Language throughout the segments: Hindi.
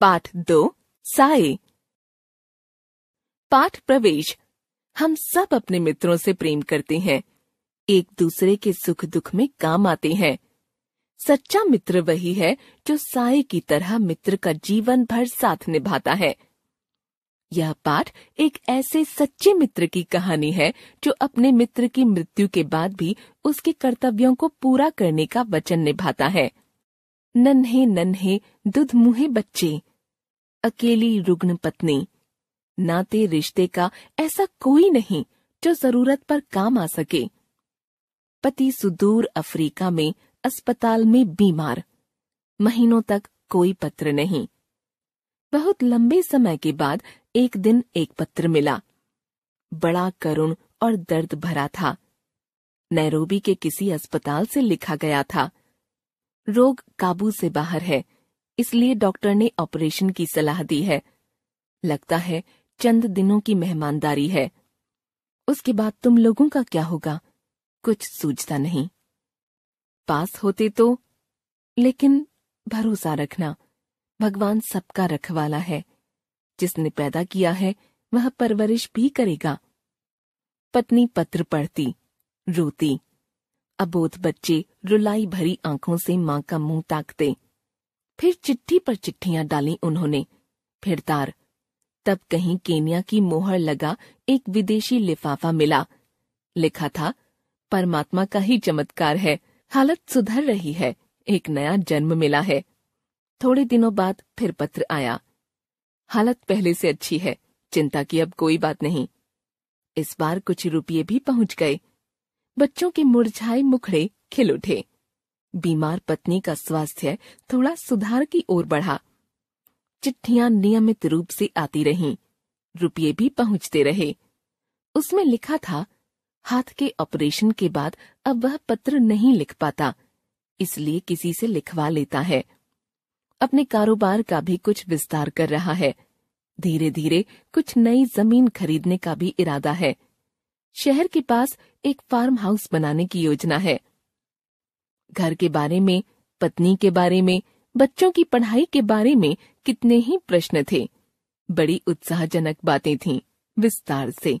पाठ दो साय पाठ प्रवेश हम सब अपने मित्रों से प्रेम करते हैं एक दूसरे के सुख दुख में काम आते हैं सच्चा मित्र वही है जो साए की तरह मित्र का जीवन भर साथ निभाता है यह पाठ एक ऐसे सच्चे मित्र की कहानी है जो अपने मित्र की मृत्यु के बाद भी उसके कर्तव्यों को पूरा करने का वचन निभाता है नन्हे नन्हे दुध मुहे बच्चे अकेली रुग्ण पत्नी नाते रिश्ते का ऐसा कोई नहीं जो जरूरत पर काम आ सके पति सुदूर अफ्रीका में अस्पताल में बीमार महीनों तक कोई पत्र नहीं बहुत लंबे समय के बाद एक दिन एक पत्र मिला बड़ा करुण और दर्द भरा था नैरोबी के किसी अस्पताल से लिखा गया था रोग काबू से बाहर है इसलिए डॉक्टर ने ऑपरेशन की सलाह दी है लगता है चंद दिनों की मेहमानदारी है उसके बाद तुम लोगों का क्या होगा कुछ सूझता नहीं पास होते तो लेकिन भरोसा रखना भगवान सबका रखवाला है जिसने पैदा किया है वह परवरिश भी करेगा पत्नी पत्र पढ़ती रोती अबोध बच्चे रुलाई भरी आंखों से मां का मुंह ताकते फिर चिट्ठी पर चिट्ठियां डाली उन्होंने फिर तार तब कहीं केनिया की मोहर लगा एक विदेशी लिफाफा मिला लिखा था परमात्मा का ही चमत्कार है हालत सुधर रही है एक नया जन्म मिला है थोड़े दिनों बाद फिर पत्र आया हालत पहले से अच्छी है चिंता की अब कोई बात नहीं इस बार कुछ रुपये भी पहुंच गए बच्चों के मुरझाए मुखड़े खिल उठे बीमार पत्नी का स्वास्थ्य थोड़ा सुधार की ओर बढ़ा चिट्ठियां नियमित रूप से आती रहीं, रुपये भी पहुंचते रहे उसमें लिखा था हाथ के ऑपरेशन के बाद अब वह पत्र नहीं लिख पाता इसलिए किसी से लिखवा लेता है अपने कारोबार का भी कुछ विस्तार कर रहा है धीरे धीरे कुछ नई जमीन खरीदने का भी इरादा है शहर के पास एक फार्म हाउस बनाने की योजना है घर के बारे में पत्नी के बारे में बच्चों की पढ़ाई के बारे में कितने ही प्रश्न थे बड़ी उत्साहजनक बातें थीं विस्तार से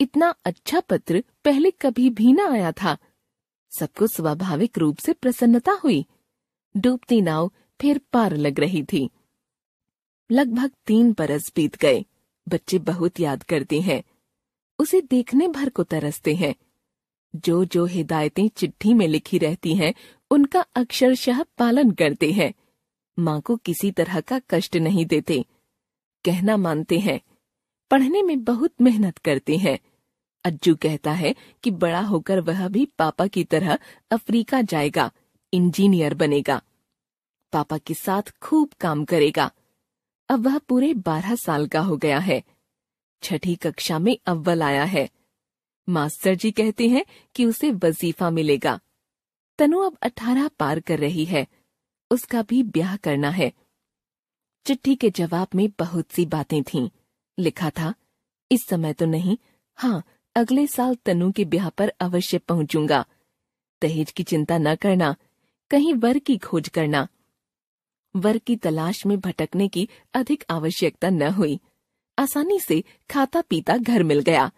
इतना अच्छा पत्र पहले कभी भी ना आया था सबको स्वाभाविक रूप से प्रसन्नता हुई डूबती नाव फिर पार लग रही थी लगभग तीन बरस बीत गए बच्चे बहुत याद करते हैं उसे देखने भर को तरसते हैं जो जो हिदायतें चिट्ठी में लिखी रहती हैं उनका अक्षरशः पालन करते हैं माँ को किसी तरह का कष्ट नहीं देते कहना मानते हैं पढ़ने में बहुत मेहनत करते हैं अज्जू कहता है कि बड़ा होकर वह भी पापा की तरह अफ्रीका जाएगा इंजीनियर बनेगा पापा के साथ खूब काम करेगा अब वह पूरे बारह साल का हो गया है छठी कक्षा में अव्वल आया है मास्टर जी कहते हैं कि उसे वजीफा मिलेगा तनु अब अठारह पार कर रही है उसका भी ब्याह करना है चिट्ठी के जवाब में बहुत सी बातें थीं। लिखा था इस समय तो नहीं हाँ अगले साल तनु के ब्याह पर अवश्य पहुंचूंगा दहेज की चिंता न करना कहीं वर की खोज करना वर की तलाश में भटकने की अधिक आवश्यकता न हुई आसानी से खाता पीता घर मिल गया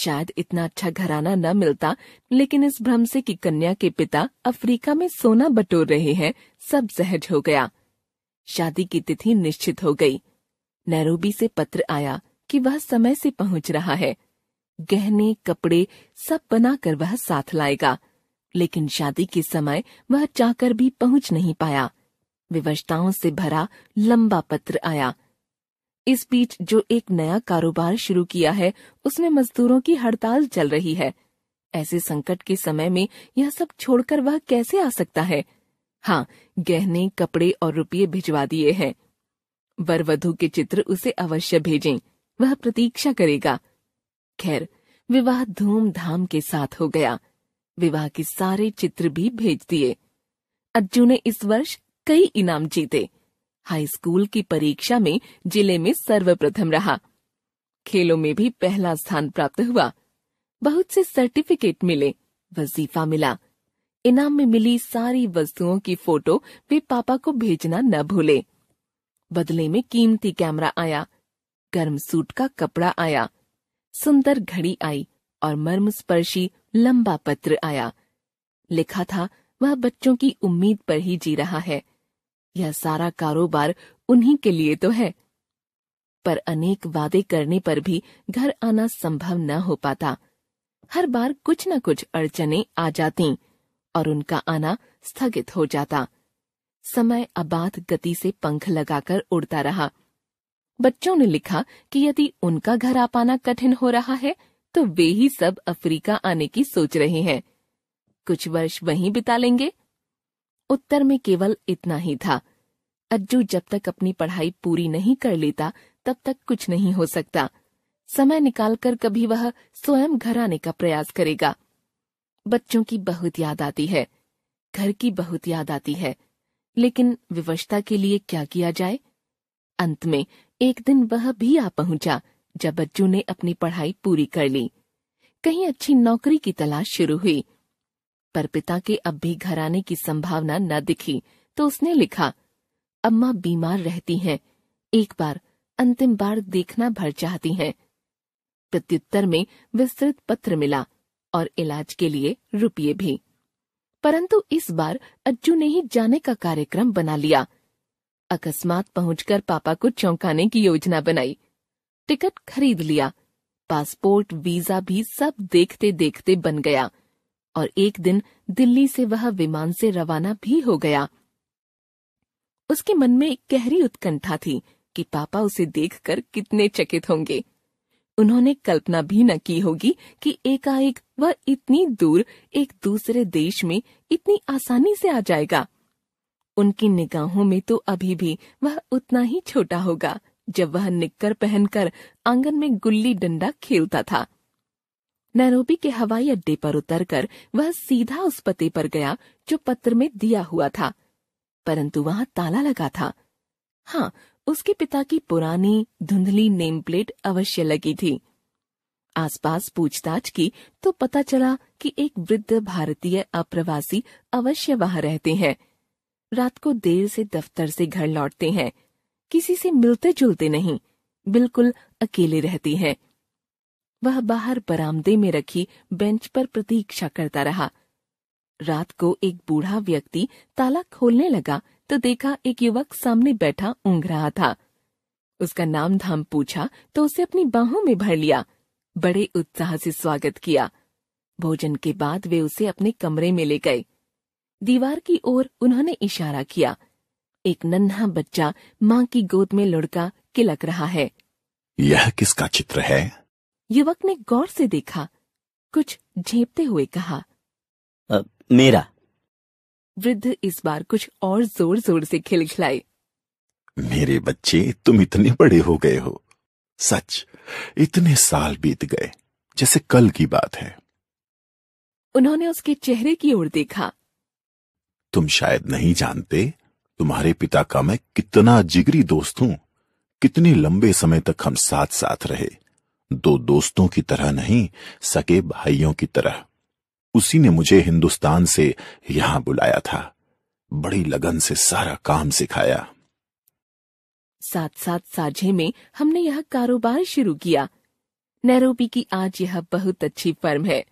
शायद इतना अच्छा घराना न मिलता लेकिन इस भ्रम से कि कन्या के पिता अफ्रीका में सोना बटोर रहे हैं सब सहज हो गया शादी की तिथि निश्चित हो गई नैरोबी से पत्र आया कि वह समय से पहुंच रहा है गहने कपड़े सब बनाकर वह साथ लाएगा लेकिन शादी के समय वह चाहकर भी पहुंच नहीं पाया विवशताओं से भरा लंबा पत्र आया इस बीच जो एक नया कारोबार शुरू किया है उसमें मजदूरों की हड़ताल चल रही है ऐसे संकट के समय में यह सब छोड़कर वह कैसे आ सकता है हाँ गहने कपड़े और रुपये भिजवा दिए हैं वर वधु के चित्र उसे अवश्य भेजें वह प्रतीक्षा करेगा खैर विवाह धूमधाम के साथ हो गया विवाह के सारे चित्र भी भेज दिए अज्जू ने इस वर्ष कई इनाम जीते हाई स्कूल की परीक्षा में जिले में सर्वप्रथम रहा खेलों में भी पहला स्थान प्राप्त हुआ बहुत से सर्टिफिकेट मिले वजीफा मिला इनाम में मिली सारी वस्तुओं की फोटो वे पापा को भेजना न भूले बदले में कीमती कैमरा आया गर्म सूट का कपड़ा आया सुंदर घड़ी आई और मर्मस्पर्शी लंबा पत्र आया लिखा था वह बच्चों की उम्मीद पर ही जी रहा है यह सारा कारोबार उन्हीं के लिए तो है पर अनेक वादे करने पर भी घर आना संभव न हो पाता हर बार कुछ न कुछ अड़चने आ जाती और उनका आना स्थगित हो जाता समय अबाध गति से पंख लगाकर उड़ता रहा बच्चों ने लिखा कि यदि उनका घर आ पाना कठिन हो रहा है तो वे ही सब अफ्रीका आने की सोच रहे हैं कुछ वर्ष वहीं बिता लेंगे उत्तर में केवल इतना ही था अज्जू जब तक अपनी पढ़ाई पूरी नहीं कर लेता तब तक कुछ नहीं हो सकता समय निकालकर कभी वह स्वयं घर आने का प्रयास करेगा बच्चों की बहुत याद आती है घर की बहुत याद आती है लेकिन विवशता के लिए क्या किया जाए अंत में एक दिन वह भी आ पहुंचा जब बच्चों ने अपनी पढ़ाई पूरी कर ली कहीं अच्छी नौकरी की तलाश शुरू हुई पर पिता के अब भी घर आने की संभावना न दिखी तो उसने लिखा अम्मा बीमार रहती हैं एक बार अंतिम बार देखना भर चाहती हैं प्रत्युत्तर में विस्तृत पत्र मिला और इलाज के लिए रुपये भी परंतु इस बार अज्जू ने ही जाने का कार्यक्रम बना लिया अकस्मात पहुंचकर पापा को चौंकाने की योजना बनाई टिकट खरीद लिया पासपोर्ट वीजा भी सब देखते देखते बन गया और एक दिन दिल्ली से वह विमान से रवाना भी हो गया उसके मन में एक गहरी उत्कंठा थी कि पापा उसे देखकर कितने चकित होंगे उन्होंने कल्पना भी न की होगी कि एकाएक वह इतनी दूर एक दूसरे देश में इतनी आसानी से आ जाएगा उनकी निगाहों में तो अभी भी वह उतना ही छोटा होगा जब वह निक्कर पहनकर आंगन में गुल्ली डंडा खेलता था नैरोबी के हवाई अड्डे पर उतरकर वह सीधा उस पते पर गया जो पत्र में दिया हुआ था परंतु वहां ताला लगा था हाँ उसके पिता की पुरानी धुंधली नेम प्लेट अवश्य लगी थी आसपास पूछताछ की तो पता चला कि एक वृद्ध भारतीय अप्रवासी अवश्य वहां रहते हैं रात को देर से दफ्तर से घर लौटते हैं किसी से मिलते जुलते नहीं बिल्कुल अकेले रहती हैं वह बाहर बरामदे में रखी बेंच पर प्रतीक्षा करता रहा रात को एक बूढ़ा व्यक्ति ताला खोलने लगा तो देखा एक युवक सामने बैठा ऊँग रहा था उसका नाम धाम पूछा तो उसे अपनी बाहों में भर लिया बड़े उत्साह से स्वागत किया भोजन के बाद वे उसे अपने कमरे में ले गए दीवार की ओर उन्होंने इशारा किया एक नन्हा बच्चा माँ की गोद में लुढ़का किलक रहा है यह किसका चित्र है युवक ने गौर से देखा कुछ झेपते हुए कहा अ, मेरा वृद्ध इस बार कुछ और जोर जोर से खिलखिलाए मेरे बच्चे तुम इतने बड़े हो गए हो सच इतने साल बीत गए जैसे कल की बात है उन्होंने उसके चेहरे की ओर देखा तुम शायद नहीं जानते तुम्हारे पिता का मैं कितना जिगरी दोस्त हूं कितने लंबे समय तक हम साथ साथ रहे दो दोस्तों की तरह नहीं सके भाइयों की तरह उसी ने मुझे हिंदुस्तान से यहां बुलाया था बड़ी लगन से सारा काम सिखाया साथ साथ साझे में हमने यह कारोबार शुरू किया नैरोबी की आज यह बहुत अच्छी फर्म है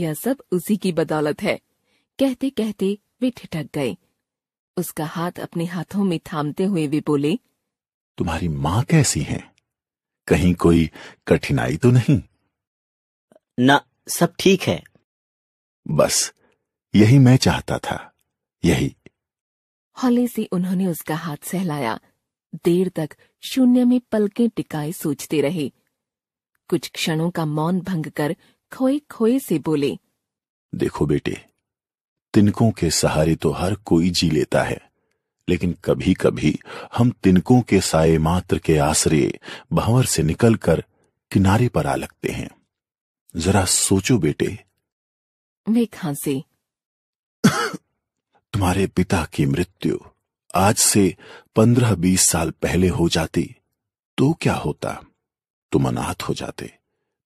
यह सब उसी की बदौलत है कहते कहते वे ठिठक गए उसका हाथ अपने हाथों में थामते हुए वे बोले तुम्हारी माँ कैसी हैं? कहीं कोई कठिनाई तो नहीं ना सब ठीक है बस यही मैं चाहता था यही हौले से उन्होंने उसका हाथ सहलाया देर तक शून्य में पलकें टिकाए सोचते रहे कुछ क्षणों का मौन भंग कर खोए खोए से बोले देखो बेटे तिनकों के सहारे तो हर कोई जी लेता है लेकिन कभी कभी हम तिनकों के साय मात्र के आश्रय भंवर से निकलकर किनारे पर आ लगते हैं जरा सोचो बेटे मैं खांसी तुम्हारे पिता की मृत्यु आज से पंद्रह बीस साल पहले हो जाती तो क्या होता तुम अनाथ हो जाते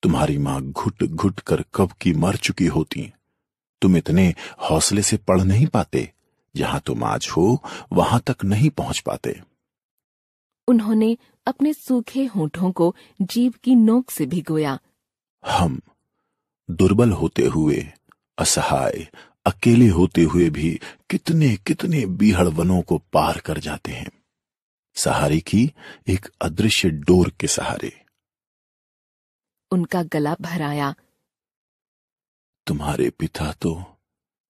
तुम्हारी मां घुट घुट कर कब की मर चुकी होती तुम इतने हौसले से पढ़ नहीं पाते जहां तुम आज हो वहां तक नहीं पहुंच पाते उन्होंने अपने सूखे होठों को जीव की नोक से भिगोया हम दुर्बल होते हुए असहाय अकेले होते हुए भी कितने कितने बीहड़ वनों को पार कर जाते हैं सहारे की एक अदृश्य डोर के सहारे उनका गला भराया तुम्हारे पिता तो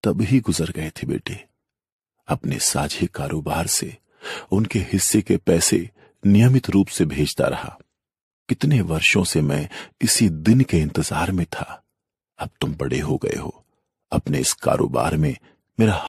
तब ही गुजर गए थे बेटे अपने साझे कारोबार से उनके हिस्से के पैसे नियमित रूप से भेजता रहा कितने वर्षों से मैं इसी दिन के इंतजार में था अब तुम बड़े हो गए हो अपने इस कारोबार में मेरा